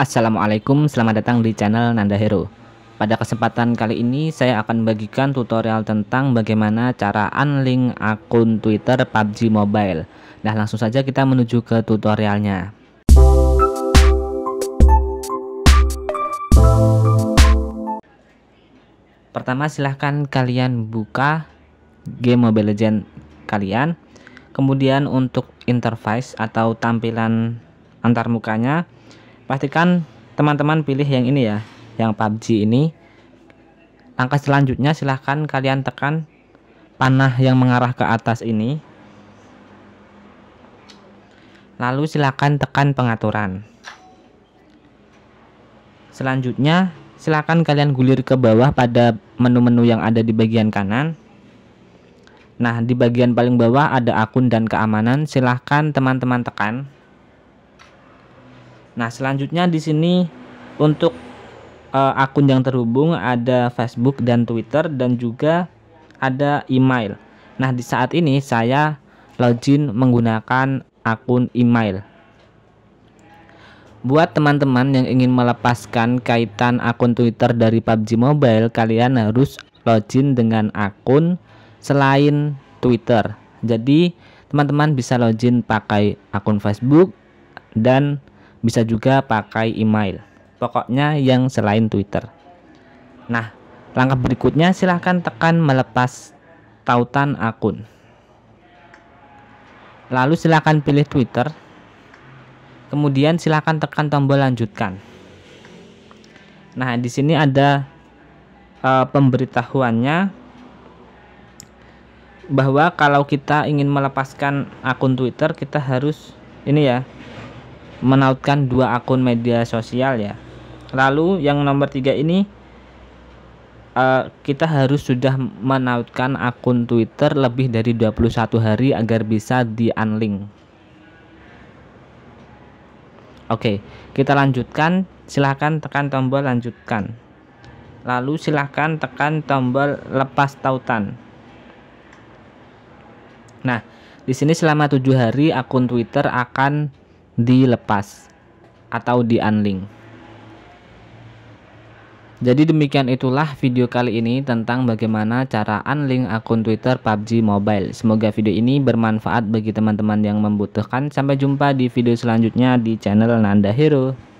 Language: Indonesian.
Assalamualaikum, selamat datang di channel Nanda Hero. Pada kesempatan kali ini saya akan bagikan tutorial tentang bagaimana cara unlink akun Twitter PUBG Mobile. Nah, langsung saja kita menuju ke tutorialnya. Pertama, silahkan kalian buka game Mobile Legend kalian. Kemudian untuk interface atau tampilan antarmukanya pastikan teman-teman pilih yang ini ya yang PUBG ini langkah selanjutnya silahkan kalian tekan panah yang mengarah ke atas ini lalu silahkan tekan pengaturan selanjutnya silahkan kalian gulir ke bawah pada menu-menu yang ada di bagian kanan nah di bagian paling bawah ada akun dan keamanan silahkan teman-teman tekan Nah, selanjutnya di sini untuk uh, akun yang terhubung ada Facebook dan Twitter dan juga ada email. Nah, di saat ini saya login menggunakan akun email. Buat teman-teman yang ingin melepaskan kaitan akun Twitter dari PUBG Mobile, kalian harus login dengan akun selain Twitter. Jadi, teman-teman bisa login pakai akun Facebook dan bisa juga pakai email pokoknya yang selain Twitter nah langkah berikutnya silahkan tekan melepas tautan akun lalu silahkan pilih Twitter kemudian silahkan tekan tombol lanjutkan nah di sini ada uh, pemberitahuannya bahwa kalau kita ingin melepaskan akun Twitter kita harus ini ya menautkan dua akun media sosial ya. Lalu yang nomor tiga ini uh, kita harus sudah menautkan akun Twitter lebih dari 21 hari agar bisa di unlink. Oke, okay, kita lanjutkan. Silahkan tekan tombol lanjutkan. Lalu silahkan tekan tombol lepas tautan. Nah, di sini selama tujuh hari akun Twitter akan dilepas atau di unlink. Jadi demikian itulah video kali ini tentang bagaimana cara unlink akun Twitter PUBG Mobile. Semoga video ini bermanfaat bagi teman-teman yang membutuhkan. Sampai jumpa di video selanjutnya di channel Nanda Hero.